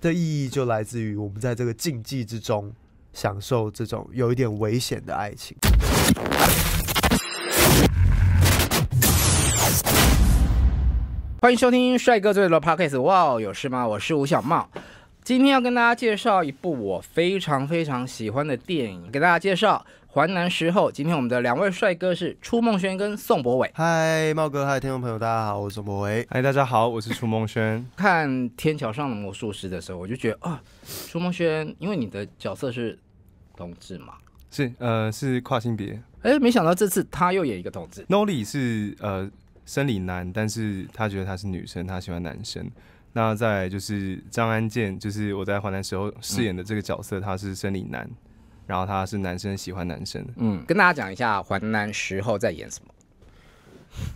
的意义就来自于我们在这个禁忌之中享受这种有一点危险的爱情。欢迎收听《帅哥最爱的 Podcast》。哇，有事吗？我是吴小茂，今天要跟大家介绍一部我非常非常喜欢的电影，给大家介绍。淮南时候，今天我们的两位帅哥是初梦轩跟宋博伟。嗨，茂哥，嗨，听众朋友，大家好，我是宋博伟。嗨，大家好，我是初梦轩。看《天桥上的魔术师》的时候，我就觉得啊，初梦轩，因为你的角色是同志嘛，是，呃，是跨性别。哎，没想到这次他又演一个同志。n o l y 是呃生理男，但是他觉得他是女生，他喜欢男生。那在就是张安健，就是我在淮南时候饰演的这个角色，他是生理男。然后他是男生喜欢男生。嗯，跟大家讲一下《淮南十候在演什么。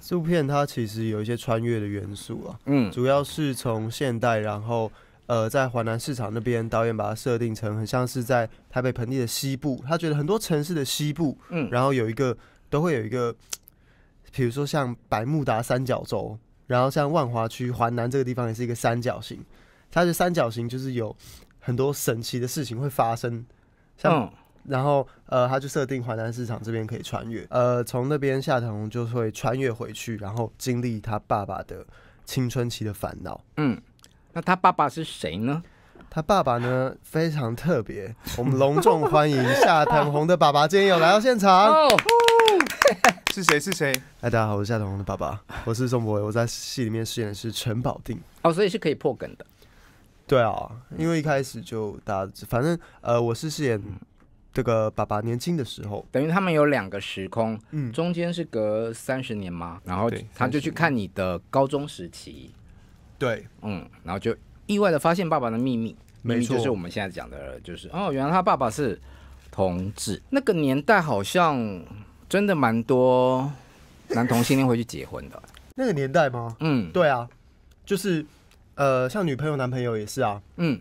这部片它其实有一些穿越的元素啊。嗯。主要是从现代，然后呃，在淮南市场那边，导演把它设定成很像是在台北盆地的西部。他觉得很多城市的西部，嗯，然后有一个都会有一个，比如说像百慕达三角洲，然后像万华区、环南这个地方也是一个三角形。它的三角形就是有很多神奇的事情会发生，像。然后，呃，他就设定华南市场这边可以穿越，呃，从那边夏藤就会穿越回去，然后经历他爸爸的青春期的烦恼。嗯，那他爸爸是谁呢？他爸爸呢非常特别，我们隆重欢迎夏藤红的爸爸，今天有来到现场。哦，是谁？是谁？哎，大家好，我是夏藤红的爸爸，我是宋博伟，我在戏里面饰演是陈宝定。哦，所以是可以破梗的。对啊，因为一开始就大家反正，呃，我是饰演。这个爸爸年轻的时候，等于他们有两个时空，嗯，中间是隔三十年吗？然后他就去看你的高中时期，对，嗯，然后就意外的发现爸爸的秘密，没错，就是我们现在讲的，就是哦，原来他爸爸是同志，那个年代好像真的蛮多男同性恋会去结婚的，那个年代吗？嗯，对啊，就是呃，像女朋友、男朋友也是啊，嗯，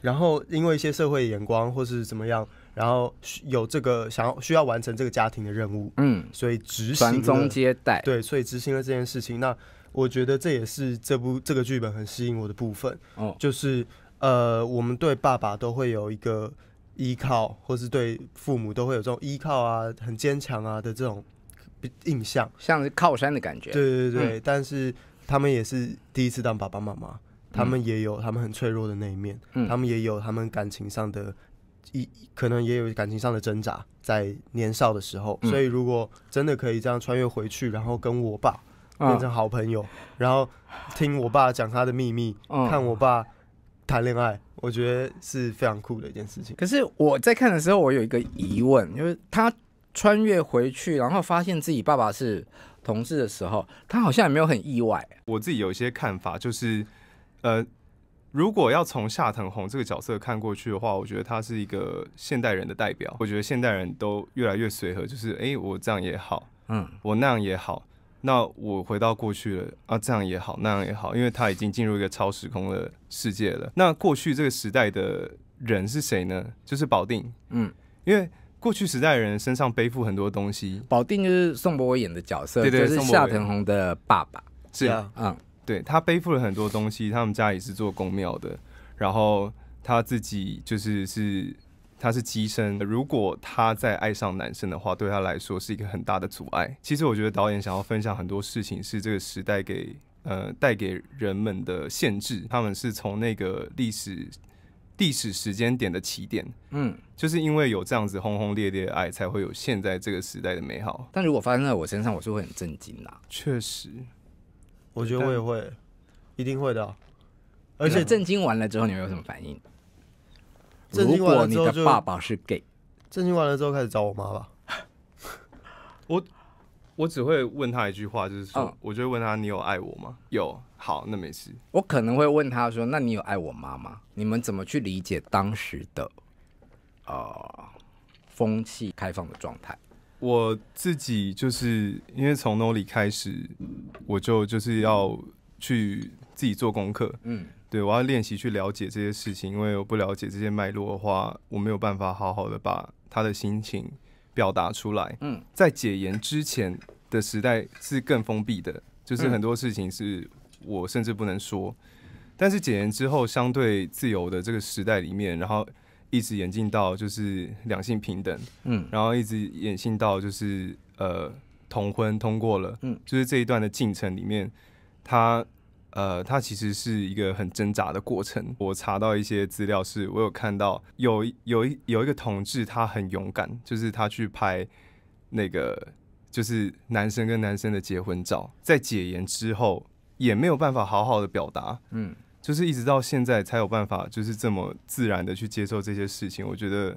然后因为一些社会眼光或是怎么样。然后有这个想要需要完成这个家庭的任务，嗯，所以执行传宗接代，对，所以执行了这件事情。那我觉得这也是这部这个剧本很吸引我的部分。哦，就是呃，我们对爸爸都会有一个依靠，或是对父母都会有这种依靠啊，很坚强啊的这种印象，像是靠山的感觉。对对对，但是他们也是第一次当爸爸妈妈，他们也有他们很脆弱的那一面，他们也有他们感情上的。一可能也有感情上的挣扎，在年少的时候，所以如果真的可以这样穿越回去，然后跟我爸变成好朋友，然后听我爸讲他的秘密，看我爸谈恋爱，我觉得是非常酷的一件事情。可是我在看的时候，我有一个疑问，就是他穿越回去，然后发现自己爸爸是同事的时候，他好像也没有很意外。我自己有一些看法，就是，呃。如果要从夏藤红这个角色看过去的话，我觉得他是一个现代人的代表。我觉得现代人都越来越随和，就是哎，我这样也好，嗯，我那样也好。那我回到过去了啊，这样也好，那样也好，因为他已经进入一个超时空的世界了。那过去这个时代的人是谁呢？就是保定，嗯，因为过去时代的人身上背负很多东西。保定就是宋博伟演的角色，就是夏藤红的爸爸，是啊，嗯。对他背负了很多东西，他们家里是做公庙的，然后他自己就是是他是机身。如果他再爱上男生的话，对他来说是一个很大的阻碍。其实我觉得导演想要分享很多事情，是这个时代给呃带给人们的限制。他们是从那个历史历史时间点的起点，嗯，就是因为有这样子轰轰烈烈的爱，才会有现在这个时代的美好。但如果发生在我身上，我是会很震惊的。确实。我觉得我也会，一定会的。而且震惊完了之后，你会有什么反应？震惊完了之后，爸爸是 gay。震惊完了之后，开始找我妈了。我我只会问他一句话，就是说，我就问他，你有爱我吗？有，好，那没事。我可能会问他说，那你有爱我妈吗？你们怎么去理解当时的啊风气开放的状态？我自己就是因为从 No 里开始，我就就是要去自己做功课，嗯，对我要练习去了解这些事情，因为我不了解这些脉络的话，我没有办法好好的把他的心情表达出来，嗯，在解严之前的时代是更封闭的，就是很多事情是我甚至不能说，但是解严之后相对自由的这个时代里面，然后。一直演进到就是两性平等，嗯，然后一直演进到就是呃同婚通过了，嗯，就是这一段的进程里面，他呃他其实是一个很挣扎的过程。我查到一些资料，是我有看到有有一有一个同志，他很勇敢，就是他去拍那个就是男生跟男生的结婚照，在解严之后也没有办法好好的表达，嗯。就是一直到现在才有办法，就是这么自然的去接受这些事情。我觉得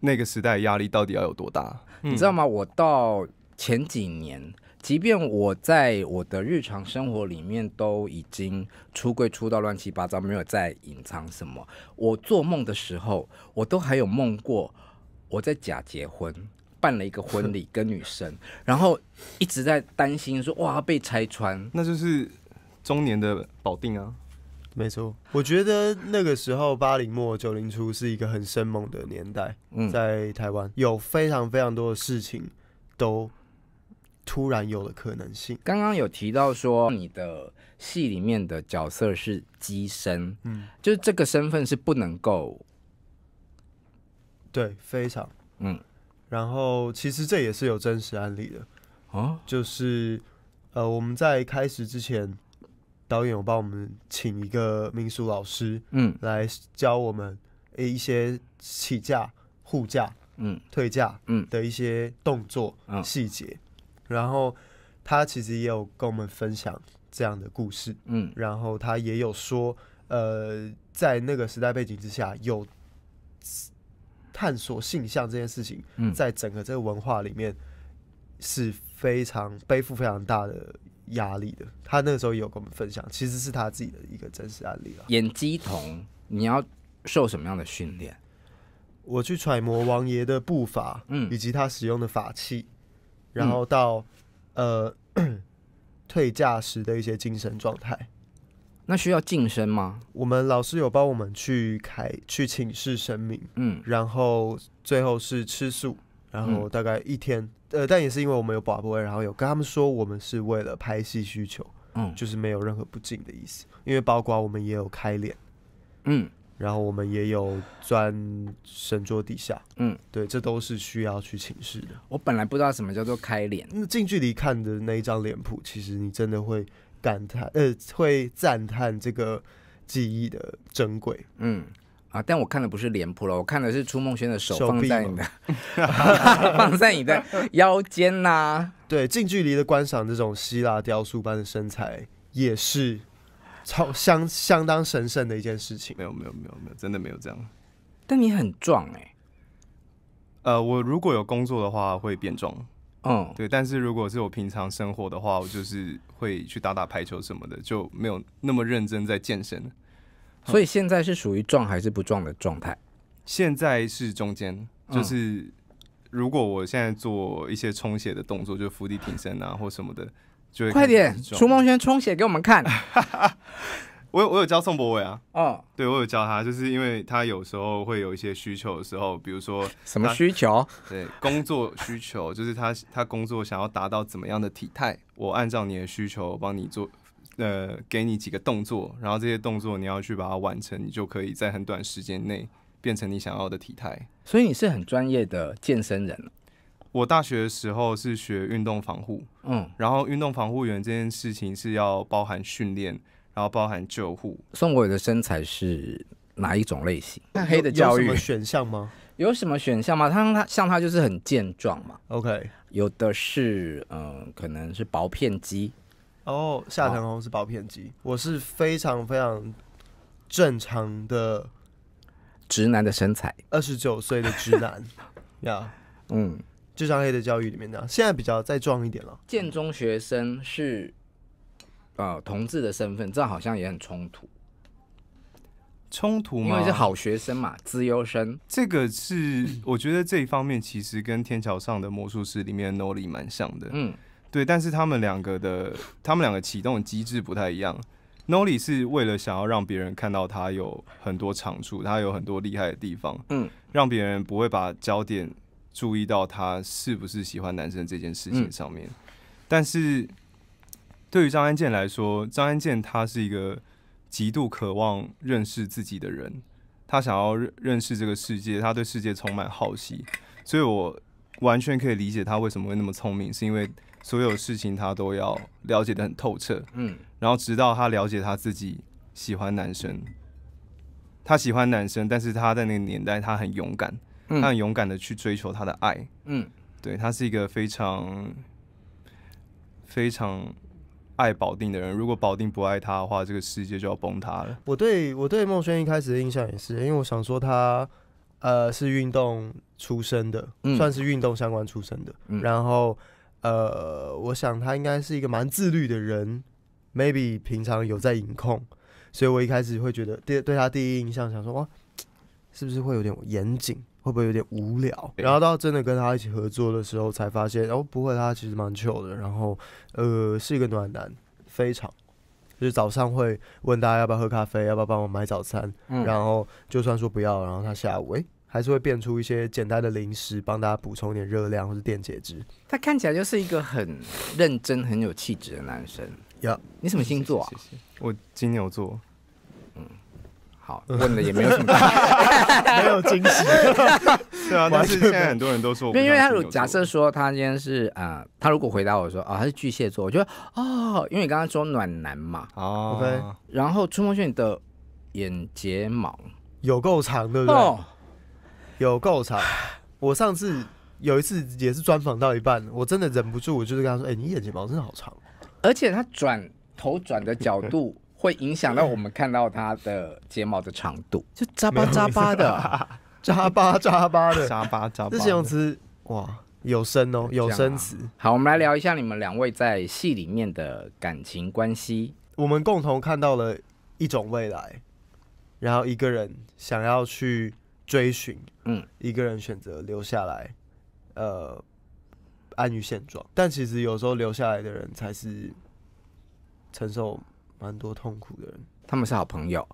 那个时代压力到底要有多大？你知道吗？我到前几年，即便我在我的日常生活里面都已经出柜出到乱七八糟，没有再隐藏什么。我做梦的时候，我都还有梦过我在假结婚，办了一个婚礼 跟女生，然后一直在担心说哇被拆穿，那就是中年的保定啊。没错，我觉得那个时候八零末九零初是一个很生猛的年代，嗯、在台湾有非常非常多的事情都突然有了可能性。刚刚有提到说你的戏里面的角色是机身，嗯，就是这个身份是不能够，对，非常，嗯，然后其实这也是有真实案例的啊，就是呃我们在开始之前。导演有帮我们请一个民俗老师，嗯，来教我们一些起架、护架、嗯、退架嗯的一些动作细节。然后他其实也有跟我们分享这样的故事，嗯，然后他也有说，呃，在那个时代背景之下，有探索性向这件事情，在整个这个文化里面是非常背负非常大的。压力的，他那时候也有跟我们分享，其实是他自己的一个真实案例了。演肌童，你要受什么样的训练？我去揣摩王爷的步伐，嗯，以及他使用的法器，然后到呃 退驾时的一些精神状态。那需要晋升吗？我们老师有帮我们去开去请示神明，嗯，然后最后是吃素。然后大概一天，呃，但也是因为我们有保护，然后有跟他们说我们是为了拍戏需求，嗯，就是没有任何不敬的意思，因为包括我们也有开脸，嗯，然后我们也有钻神桌底下，嗯，对，这都是需要去请示的。我本来不知道什么叫做开脸，那近距离看的那一张脸谱，其实你真的会感叹，呃，会赞叹这个记忆的珍贵，嗯。啊！但我看的不是脸谱了，我看的是初梦轩的手放在你的，放在你的腰间呐。对，近距离的观赏这种希腊雕塑般的身材，也是超相相当神圣的一件事情。没有，没有，没有，没有，真的没有这样。但你很壮哎。呃，我如果有工作的话会变壮。嗯。对，但是如果是我平常生活的话，我就是会去打打排球什么的，就没有那么认真在健身。所以现在是属于撞还是不撞的状态？现在是中间，就是如果我现在做一些充血的动作，就伏地挺身啊或什么的，就会快点。楚梦轩充血给我们看。我有我有教宋博伟啊，哦，对我有教他，就是因为他有时候会有一些需求的时候，比如说什么需求？对，工作需求，就是他 他工作想要达到怎么样的体态，我按照你的需求帮你做。呃，给你几个动作，然后这些动作你要去把它完成，你就可以在很短时间内变成你想要的体态。所以你是很专业的健身人。我大学的时候是学运动防护，嗯，然后运动防护员这件事情是要包含训练，然后包含救护。宋国伟的身材是哪一种类型？那黑的教育有选项吗？有什么选项吗？他他像他就是很健壮嘛。OK，有的是，嗯，可能是薄片肌。哦，夏藤红是暴片机，我是非常非常正常的直男的身材，二十九岁的直男呀，嗯，就像《黑的教育》里面的，现在比较再壮一点了。建中学生是啊，同志的身份，这好像也很冲突，冲突因为是好学生嘛，资优生，这个是我觉得这一方面其实跟《天桥上的魔术师》里面 Nori 蛮像的，嗯。对，但是他们两个的，他们两个启动机制不太一样。No Li 是为了想要让别人看到他有很多长处，他有很多厉害的地方，嗯，让别人不会把焦点注意到他是不是喜欢男生这件事情上面。但是，对于张安健来说，张安健他是一个极度渴望认识自己的人，他想要认认识这个世界，他对世界充满好奇，所以我完全可以理解他为什么会那么聪明，是因为。所有事情他都要了解的很透彻，嗯，然后直到他了解他自己喜欢男生，他喜欢男生，但是他在那个年代他很勇敢，他很勇敢的去追求他的爱，嗯，对他是一个非常非常爱保定的人，如果保定不爱他的话，这个世界就要崩塌了。我对我对孟轩一开始的印象也是，因为我想说他呃是运动出身的，算是运动相关出身的，然后。呃，我想他应该是一个蛮自律的人，maybe 平常有在隐控，所以我一开始会觉得第对他第一印象，想说哇，是不是会有点严谨，会不会有点无聊？然后到真的跟他一起合作的时候，才发现，哦，不会，他其实蛮 c 的，然后呃，是一个暖男，非常，就是早上会问大家要不要喝咖啡，要不要帮我买早餐，然后就算说不要，然后他下午哎。还是会变出一些简单的零食，帮大家补充一点热量或者电解质。他看起来就是一个很认真、很有气质的男生。要你什么星座？啊？我金牛座。嗯，好，问的也没有什么，没有惊喜。是啊，但是现在很多人都说，因为因为他如假设说他今天是呃，他如果回答我说啊，他是巨蟹座，我觉得哦，因为你刚刚说暖男嘛，哦 o k 然后春风炫的眼睫毛有够长，对不对？有够长！我上次有一次也是专访到一半，我真的忍不住，我就是跟他说：“哎，你眼睫毛真的好长，而且他转头转的角度会影响到我们看到他的睫毛的长度，就扎巴扎巴的，扎巴扎巴的，扎巴扎。这形容词哇，有声哦，有声词。好，我们来聊一下你们两位在戏里面的感情关系。我们共同看到了一种未来，然后一个人想要去。追寻，嗯，一个人选择留下来，呃，安于现状。但其实有时候留下来的人才是承受蛮多痛苦的人。他们是好朋友，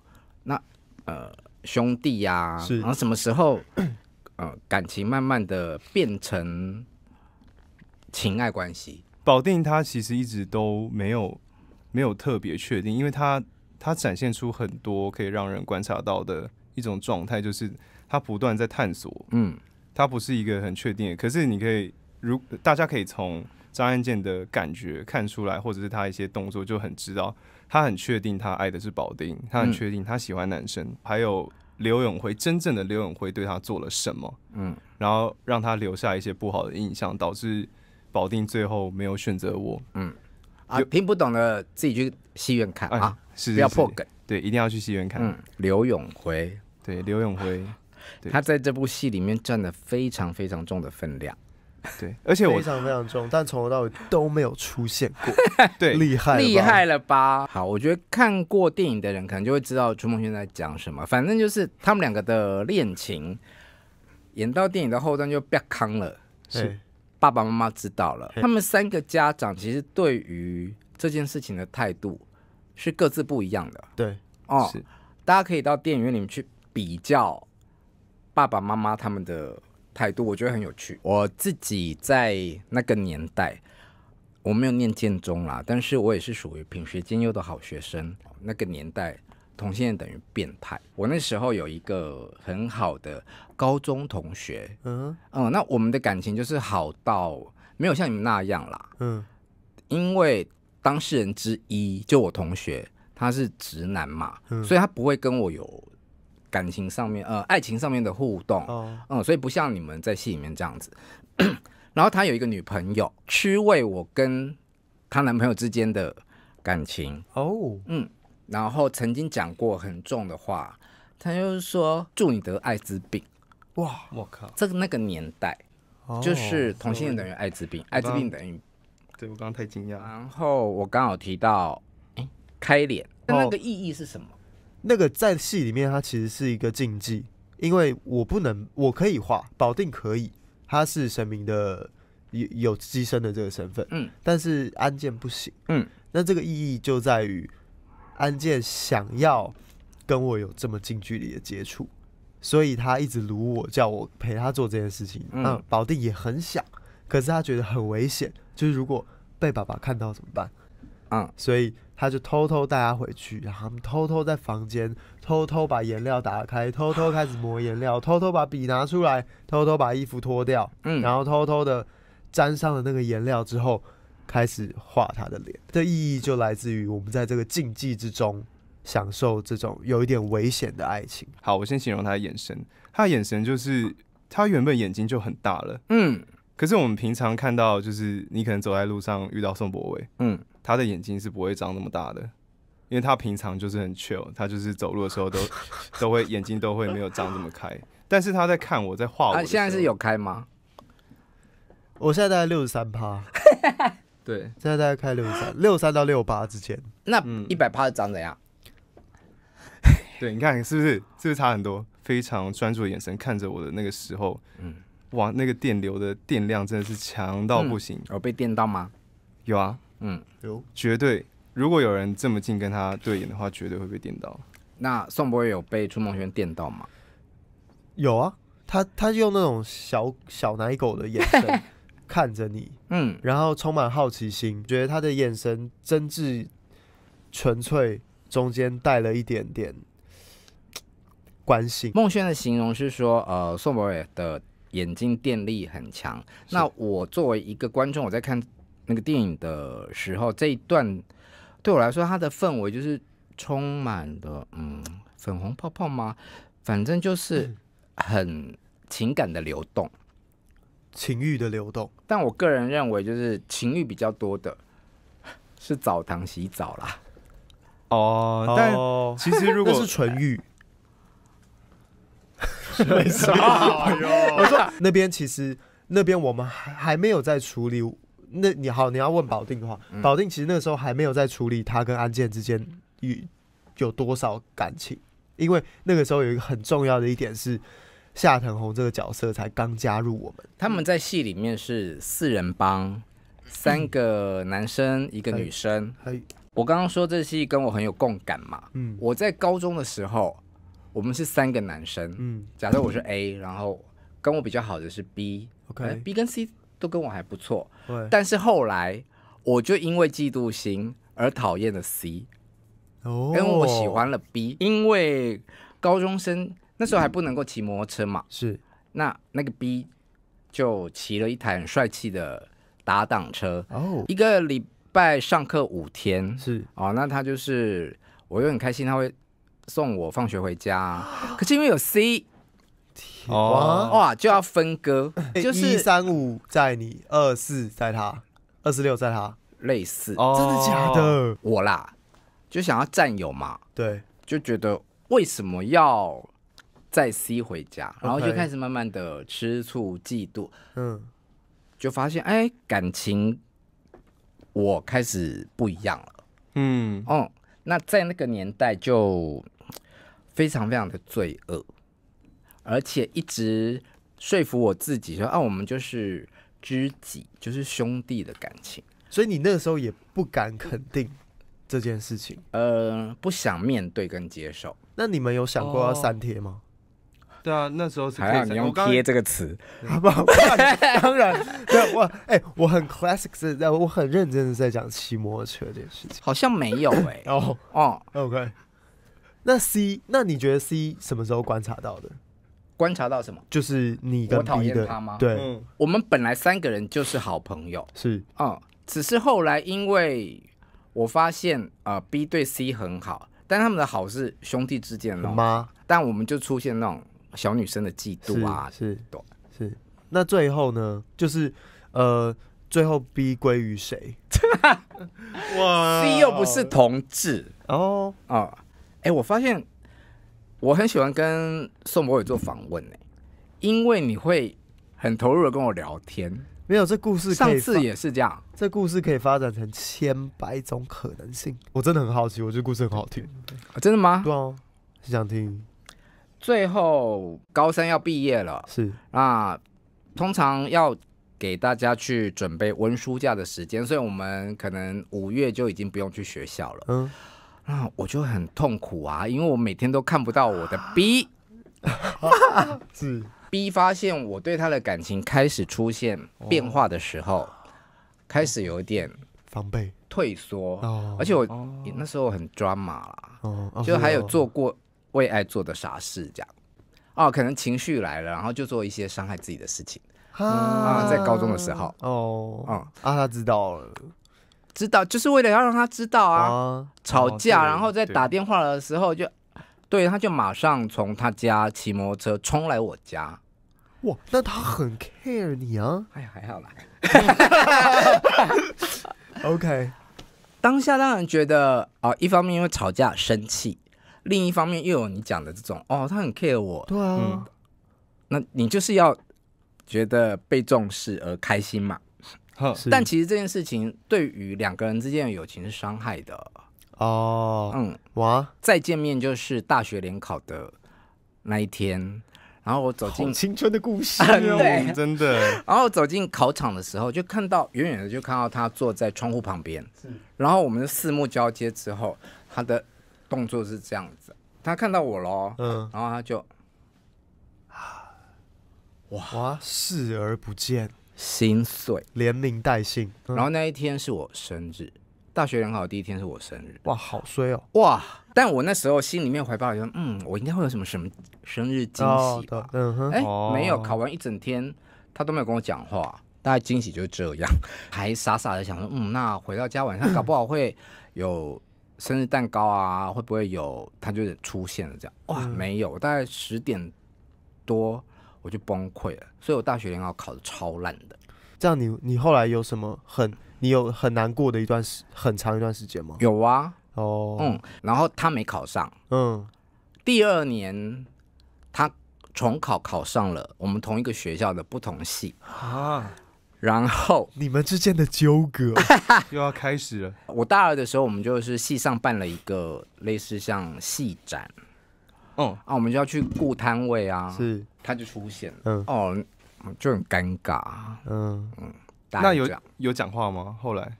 那呃兄弟呀，然后什么时候 呃感情慢慢的变成情爱关系？保定他其实一直都没有没有特别确定，因为他他展现出很多可以让人观察到的一种状态，就是。他不断在探索，嗯，他不是一个很确定。的。可是你可以，如大家可以从张安健的感觉看出来，或者是他一些动作就很知道，他很确定他爱的是保定，他很确定他喜欢男生。还有刘永辉，真正的刘永辉对他做了什么，嗯，然后让他留下一些不好的印象，导致保定最后没有选择我，嗯，啊，听不懂的自己去戏院看啊，是不要破梗，对，一定要去戏院看。嗯，刘永辉，对，刘永辉。他在这部戏里面占了非常非常重的分量，对，而且非常非常重，但从头到尾都没有出现过，对，厉害厉害了吧？好，我觉得看过电影的人可能就会知道朱梦轩在讲什么。反正就是他们两个的恋情，演到电影的后段就变康了，是爸爸妈妈知道了，他们三个家长其实对于这件事情的态度是各自不一样的，对，哦，大家可以到电影院里面去比较。爸爸妈妈他们的态度，我觉得很有趣。我自己在那个年代，我没有念建中啦，但是我也是属于品学兼优的好学生。那个年代同性恋等于变态。我那时候有一个很好的高中同学，嗯嗯，那我们的感情就是好到没有像你们那样啦，嗯，因为当事人之一就我同学他是直男嘛，所以他不会跟我有。感情上面，呃，爱情上面的互动，嗯，所以不像你们在戏里面这样子。然后他有一个女朋友，区位我跟他男朋友之间的感情，哦，嗯，然后曾经讲过很重的话，他就是说祝你得艾滋病。哇，我靠，这个那个年代，就是同性恋等于艾滋病，艾滋病等于……对我刚刚太惊讶。然后我刚好提到，哎，开脸，那个意义是什么？那个在戏里面，它其实是一个禁忌，因为我不能，我可以画，保定可以，他是神明的有有牺身的这个身份，嗯，但是安健不行，嗯，那这个意义就在于，安健想要跟我有这么近距离的接触，所以他一直掳我，叫我陪他做这件事情，嗯，保定也很想，可是他觉得很危险，就是如果被爸爸看到怎么办，嗯，所以。他就偷偷带他回去，然后偷偷在房间偷偷把颜料打开，偷偷开始磨颜料，偷偷把笔拿出来，偷偷把衣服脱掉，嗯，然后偷偷的沾上了那个颜料之后，开始画他的脸。这意义就来自于我们在这个禁忌之中享受这种有一点危险的爱情。好，我先形容他的眼神，他的眼神就是他原本眼睛就很大了，嗯，可是我们平常看到就是你可能走在路上遇到宋博伟，嗯。他的眼睛是不会张那么大的，因为他平常就是很 chill，他就是走路的时候都 都会眼睛都会没有张这么开。但是他在看我在画我，现在是有开吗？我现在大概六十三趴，对，现在大概开六十三，六十三到六八之间。那一百趴是长怎样？对，你看是不是是不是差很多？非常专注的眼神看着我的那个时候，嗯，哇，那个电流的电量真的是强到不行。有被电到吗？有啊。嗯，有绝对。如果有人这么近跟他对眼的话，绝对会被电到。那宋博也有被朱梦轩电到吗？有啊，他他用那种小小奶狗的眼神 看着你，嗯，然后充满好奇心，觉得他的眼神真挚、纯粹，中间带了一点点关心。梦轩的形容是说，呃，宋博野的眼睛电力很强。那我作为一个观众，我在看。那个电影的时候，这一段对我来说，它的氛围就是充满了嗯粉红泡泡吗？反正就是很情感的流动，情欲的流动。但我个人认为，就是情欲比较多的是澡堂洗澡啦。哦，但其实如果 是纯欲，没什么。我说那边其实那边我们还还没有在处理。那你好，你要问保定的话，保定其实那个时候还没有在处理他跟安建之间有有多少感情，因为那个时候有一个很重要的一点是，夏腾红这个角色才刚加入我们。他们在戏里面是四人帮，三个男生一个女生。嘿，我刚刚说这戏跟我很有共感嘛。嗯，我在高中的时候，我们是三个男生。嗯，假设我是 A，然后跟我比较好的是 B，OK，B 跟 C。都跟我还不错，但是后来我就因为嫉妒心而讨厌了 C，因为我喜欢了 B。因为高中生那时候还不能够骑摩托车嘛，是。那那个 B 就骑了一台很帅气的打档车，哦，一个礼拜上课五天，是哦，那他就是我，又很开心他会送我放学回家，可是因为有 C。哦哇，就要分割，就是一三五在你，二四在他，二十六在他，类似，真的假的？我啦，就想要占有嘛，对，就觉得为什么要再 C 回家，然后就开始慢慢的吃醋、嫉妒，嗯，就发现哎感情我开始不一样了，嗯，哦，那在那个年代就非常非常的罪恶。而且一直说服我自己说啊，我们就是知己，就是兄弟的感情。所以你那个时候也不敢肯定这件事情，呃，不想面对跟接受。那你们有想过要删贴吗？对啊，那时候是可以贴这个词。好吧，当然，对我，哎，我很 classic，在我很认真的在讲骑摩托车这件事情，好像没有哎。哦哦，OK。那 C，那你觉得 C 什么时候观察到的？观察到什么？就是你的，我讨厌他吗？对，我们本来三个人就是好朋友，是啊，只是后来因为我发现，呃，B 对 C 很好，但他们的好是兄弟之间吗？但我们就出现那种小女生的嫉妒啊，是，是，是。那最后呢？就是呃，最后 B 归于谁？哇，C 又不是同志哦，啊，哎，我发现。我很喜欢跟宋博宇做访问诶，因为你会很投入的跟我聊天，没有这故事，上次也是这样，这故事可以发展成千百种可能性。我真的很好奇，我觉得故事很好听，真的吗？对啊，想听。最后高三要毕业了，是那通常要给大家去准备温书假的时间，所以我们可能五月就已经不用去学校了。嗯。那我就很痛苦啊，因为我每天都看不到我的 B，是 B 发现我对他的感情开始出现变化的时候，开始有一点防备、退缩，而且我那时候很抓马，哦，就还有做过为爱做的傻事，这样，哦，可能情绪来了，然后就做一些伤害自己的事情啊，在高中的时候，哦，啊，他知道了。知道就是为了要让他知道啊，吵架，然后在打电话的时候就，对，他就马上从他家骑摩托车冲来我家。哇，那他很 care 你啊！哎呀，还好啦。OK，当下让人觉得啊，一方面因为吵架生气，另一方面又有你讲的这种哦，他很 care 我。对啊，那你就是要觉得被重视而开心嘛？但其实这件事情对于两个人之间的友情是伤害的哦。嗯，哇，再见面就是大学联考的那一天，然后我走进青春的故事，真的。然后走进考场的时候，就看到远远的就看到他坐在窗户旁边。然后我们四目交接之后，他的动作是这样子，他看到我喽，嗯，然后他就啊，哇，视而不见。心碎，连名带姓。然后那一天是我生日，大学联考第一天是我生日。哇，好衰哦！哇，但我那时候心里面怀抱一嗯，我应该会有什么什么生日惊喜吧？哎，没有，考完一整天他都没有跟我讲话，大概惊喜就这样，还傻傻的想说，嗯，那回到家晚上搞不好会有生日蛋糕啊，会不会有？他就出现了这样，哇，没有，大概十点多。我就崩溃了，所以我大学联考考的超烂的。这样，你你后来有什么很你有很难过的一段时很长一段时间吗？有啊，哦，嗯，然后他没考上，嗯，第二年他重考考上了，我们同一个学校的不同系啊，然后你们之间的纠葛 又要开始了。我大二的时候，我们就是系上办了一个类似像系展，嗯啊，我们就要去雇摊位啊，是。他就出现了哦，就很尴尬。嗯嗯，那有有讲话吗？后来，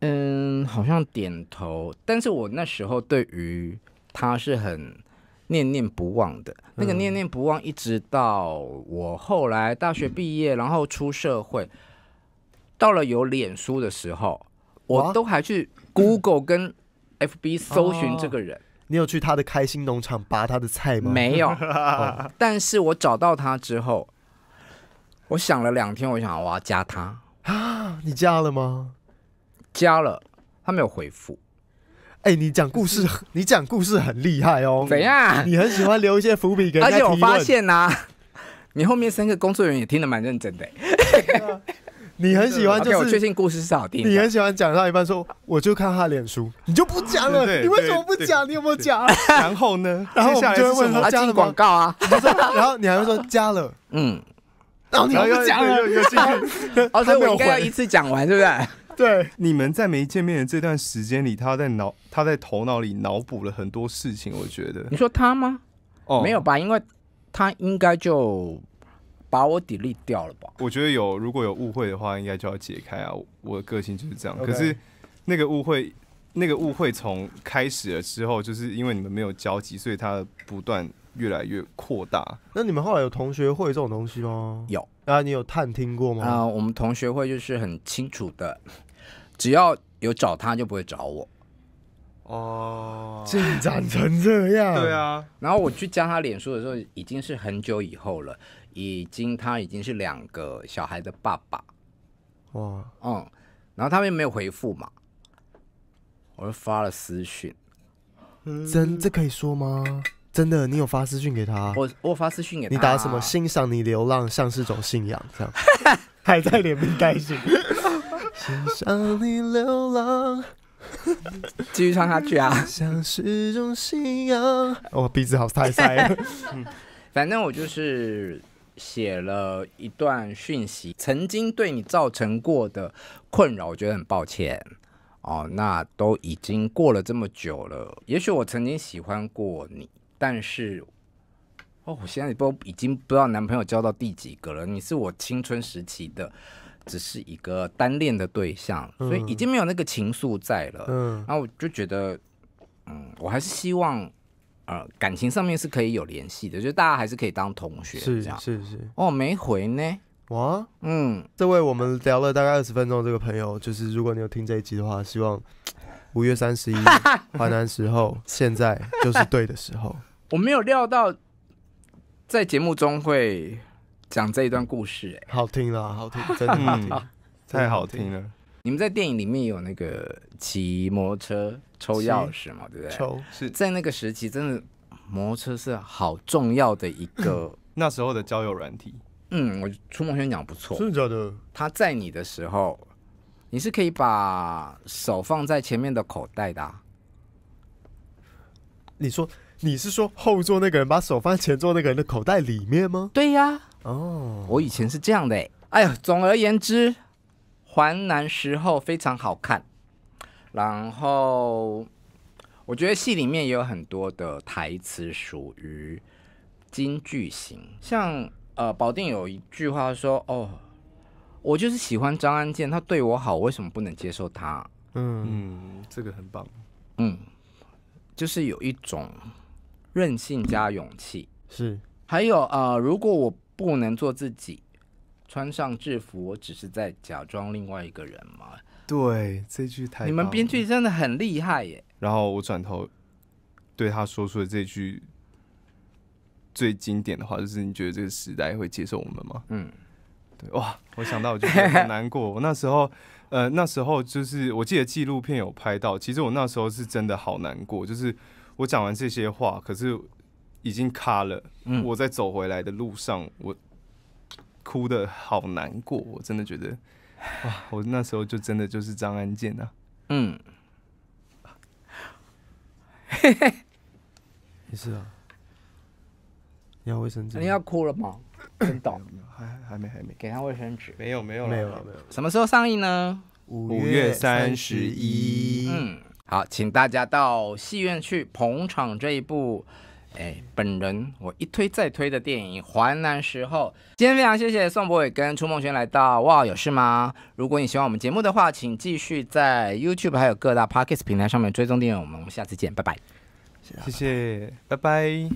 嗯，好像点头，但是我那时候对于他是很念念不忘的。那个念念不忘，一直到我后来大学毕业，然后出社会，到了有脸书的时候，我都还去 Google 跟 FB 搜寻这个人。你有去他的开心农场拔他的菜吗？没有，但是我找到他之后，我想了两天，我想我要加他啊，你加了吗？加了，他没有回复。哎，你讲故事，你讲故事很厉害哦。怎样？你很喜欢留一些伏笔，给而且我发现啊，你后面三个工作人员也听得蛮认真的。你很喜欢就是我最近故事是好听，你很喜欢讲到一半说我就看他脸书，你就不讲了，你为什么不讲？你有没有讲？然后呢？然后我就会问他加了广告啊，然后你还会说加了，嗯，然后你又加了，而且我该要一次讲完，对不对？对，你们在没见面的这段时间里，他在脑他在头脑里脑补了很多事情，我觉得。你说他吗？哦，没有吧，因为他应该就。把我 delete 掉了吧？我觉得有，如果有误会的话，应该就要解开啊！我的个性就是这样。可是那个误会，那个误会从开始的时候，就是因为你们没有交集，所以它不断越来越扩大。那你们后来有同学会这种东西吗？有啊，你有探听过吗？啊，我们同学会就是很清楚的，只要有找他就不会找我。哦，进展成这样，对啊。然后我去加他脸书的时候，已经是很久以后了。已经，他已经是两个小孩的爸爸。哇，嗯，然后他们没有回复嘛，我就发了私讯。真，这可以说吗？真的，你有发私讯给他？我我发私讯给他。你打什么？欣赏你流浪，像是种信仰，这样 还在怜悯带薪。欣赏你流浪，继续唱下去啊！像是种信仰。我鼻子好像太塞 反正我就是。写了一段讯息，曾经对你造成过的困扰，我觉得很抱歉哦。那都已经过了这么久了，也许我曾经喜欢过你，但是哦，我现在都不已经不知道男朋友交到第几个了。你是我青春时期的，只是一个单恋的对象，所以已经没有那个情愫在了。嗯，然后我就觉得，嗯，我还是希望。呃，感情上面是可以有联系的，就大家还是可以当同学，是这样，是是。哦，没回呢，哇，嗯，这位我们聊了大概二十分钟，这个朋友，就是如果你有听这一集的话，希望五月三十一淮 南时候，现在就是对的时候。我没有料到在节目中会讲这一段故事，哎，好听啊，好听，真的好，听，太好听了。你们在电影里面有那个骑摩托车？抽钥匙嘛，对不对？抽是在那个时期，真的摩托车是好重要的一个那时候的交友软体。嗯，我初梦先讲不错，真的假的？他在你的时候，你是可以把手放在前面的口袋的。你说你是说后座那个人把手放前座那个人的口袋里面吗？对呀。哦，我以前是这样的。哎呀，总而言之，环南时候非常好看。然后，我觉得戏里面也有很多的台词属于京剧型，像呃，保定有一句话说：“哦，我就是喜欢张安健，他对我好，为什么不能接受他？”嗯这个很棒。嗯，就是有一种任性加勇气。是，还有呃，如果我不能做自己，穿上制服，我只是在假装另外一个人嘛。对，这句太。你们编剧真的很厉害耶！然后我转头对他说出了这句最经典的话，就是你觉得这个时代会接受我们吗？嗯，对，哇，我想到我觉得很难过。我 那时候，呃，那时候就是我记得纪录片有拍到，其实我那时候是真的好难过。就是我讲完这些话，可是已经卡了，我在走回来的路上，我哭的好难过，我真的觉得。哇！我那时候就真的就是张安健呐。嗯，嘿嘿，没事啊。你要卫生纸？你要哭了吗？倒懂？还还没还没？给他卫生纸。没有没有没有没有。什么时候上映呢？五月三十一。嗯，好，请大家到戏院去捧场这一部。哎，本人我一推再推的电影《淮南时候》，今天非常谢谢宋博伟跟楚梦轩来到，哇，有事吗？如果你喜欢我们节目的话，请继续在 YouTube 还有各大 p o c k s t 平台上面追踪订阅我们，我们下次见，拜拜。谢谢，拜拜。